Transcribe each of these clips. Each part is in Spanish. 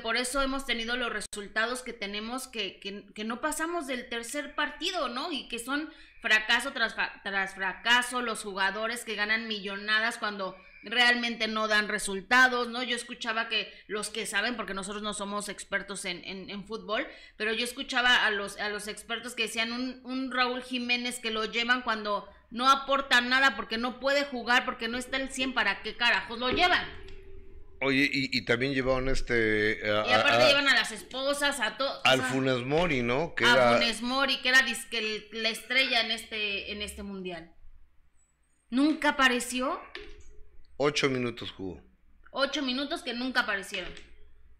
por eso hemos tenido los resultados que tenemos, que, que, no pasamos del tercer partido, ¿no? Y que son fracaso tras, tras fracaso, los jugadores que ganan millonadas cuando realmente no dan resultados, ¿no? Yo escuchaba que los que saben, porque nosotros no somos expertos en, fútbol, pero yo escuchaba a los, a los expertos que decían un, un, Raúl Jiménez que lo llevan cuando no aporta nada porque no puede jugar, porque no está el 100, ¿para qué carajos lo llevan? Oye, y, y, también llevaron este. Eh, y aparte llevan a las esposas, a todos. Al Funes Mori, ¿no? Que era... Funes Mori, que era la estrella en este, en este mundial. ¿Nunca apareció? Ocho minutos jugó. Ocho minutos que nunca aparecieron.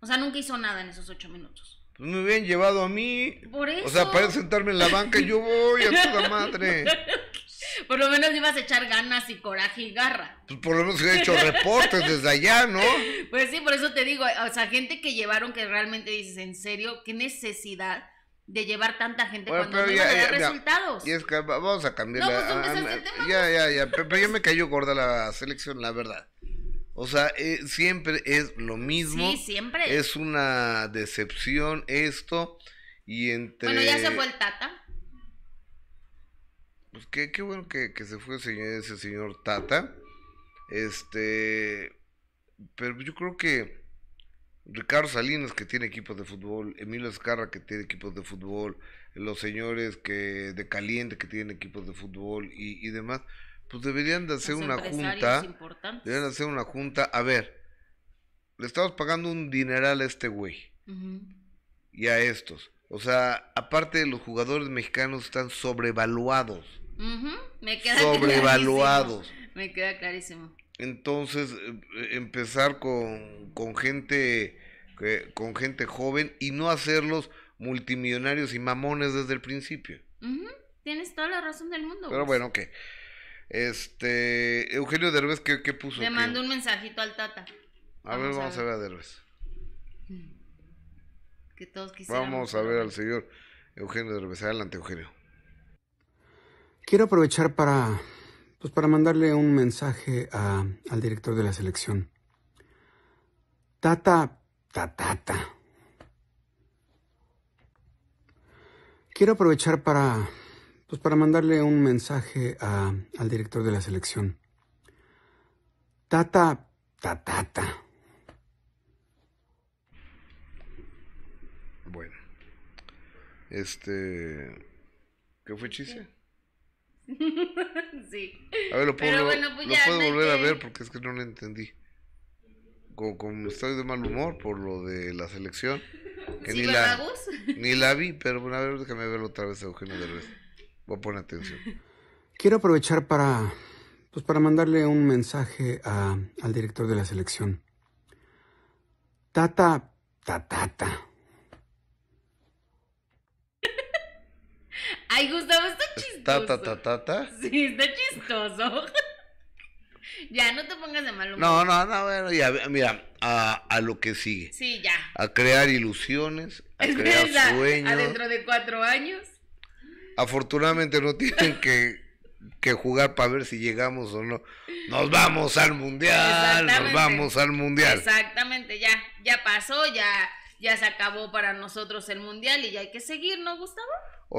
O sea, nunca hizo nada en esos ocho minutos. Pues me hubieran llevado a mí. Por eso. O sea, para sentarme en la banca, yo voy a toda madre. Por lo menos ibas a echar ganas y coraje y garra. Pues por lo menos he hecho reportes desde allá, ¿no? Pues sí, por eso te digo, o sea, gente que llevaron que realmente dices, en serio, qué necesidad de llevar tanta gente cuando no hay resultados. Y es que vamos a cambiar. Pues, ah, ya, ya, ya, pero, me cayó gorda la selección, la verdad. O sea, eh, siempre es lo mismo. Sí, siempre. Es una decepción esto. Y entre. Bueno, ya se fue el Tata. Pues, qué, bueno que, se fue ese señor, ese señor Tata. Este, pero yo creo que Ricardo Salinas que tiene equipos de fútbol, Emilio Escarra que tiene equipos de fútbol, los señores que de Caliente que tienen equipos de fútbol y, demás, pues deberían de hacer una junta, deberían de hacer una junta, a ver, le estamos pagando un dineral a este güey y a estos, o sea, aparte los jugadores mexicanos están sobrevaluados. Me queda sobrevaluados. Me queda clarísimo. Entonces, eh, eh, empezar con, con gente con gente joven y no hacerlos multimillonarios y mamones desde el principio. Tienes toda la razón del mundo. Pero bueno, ¿qué? Este, Eugenio Derbez, ¿qué, qué puso? Le mandó un mensajito al Tata. A ver, vamos a ver. a Derbez. Vamos a ver al señor Eugenio Derbez. Adelante, Eugenio. Quiero aprovechar para, pues para mandarle un mensaje al director de la selección. Tata, tatata. Quiero aprovechar para, pues para mandarle un mensaje al director de la selección. Tata, tatata. bueno. Este. ¿Qué fue chiste? sí. A ver, lo puedo, pues volver a ver porque es que no lo entendí. Como, estoy de mal humor por lo de la selección, que ni, la, ni la vi, pero bueno, a ver, déjame verlo otra vez, Eugenio de Derbez. Voy a poner atención. Quiero aprovechar para, pues para mandarle un mensaje al director de la selección. Tata, tata Ta, Ay, Gustavo, está chistoso. Ta, ta, ta, Sí, está chistoso. ya, no te pongas de mal humor. No, no, no, bueno, ya, mira, a, a lo que sigue. Sí, ya. A crear ilusiones, a es crear verdad. sueños. Adentro de cuatro años. Afortunadamente no tienen que jugar para ver si llegamos o no. Nos vamos al mundial, nos vamos al mundial. Exactamente, ya, ya pasó, ya, ya se acabó para nosotros el mundial y ya hay que seguir, ¿no, Gustavo?